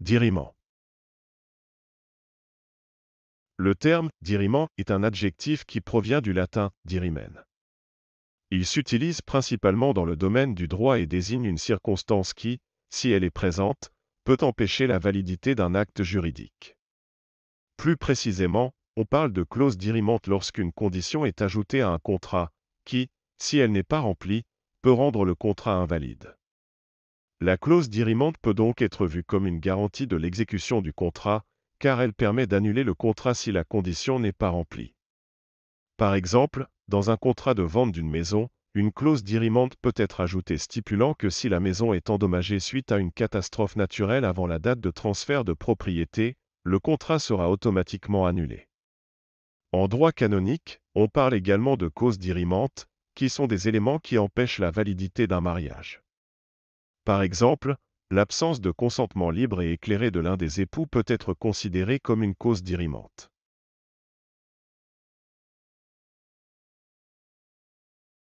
Diriment. Le terme diriment est un adjectif qui provient du latin dirimen. Il s'utilise principalement dans le domaine du droit et désigne une circonstance qui, si elle est présente, peut empêcher la validité d'un acte juridique. Plus précisément, on parle de clause dirimente lorsqu'une condition est ajoutée à un contrat, qui, si elle n'est pas remplie, peut rendre le contrat invalide. La clause dirimante peut donc être vue comme une garantie de l'exécution du contrat, car elle permet d'annuler le contrat si la condition n'est pas remplie. Par exemple, dans un contrat de vente d'une maison, une clause dirimante peut être ajoutée stipulant que si la maison est endommagée suite à une catastrophe naturelle avant la date de transfert de propriété, le contrat sera automatiquement annulé. En droit canonique, on parle également de causes dirimantes, qui sont des éléments qui empêchent la validité d'un mariage. Par exemple, l'absence de consentement libre et éclairé de l'un des époux peut être considérée comme une cause dirimante.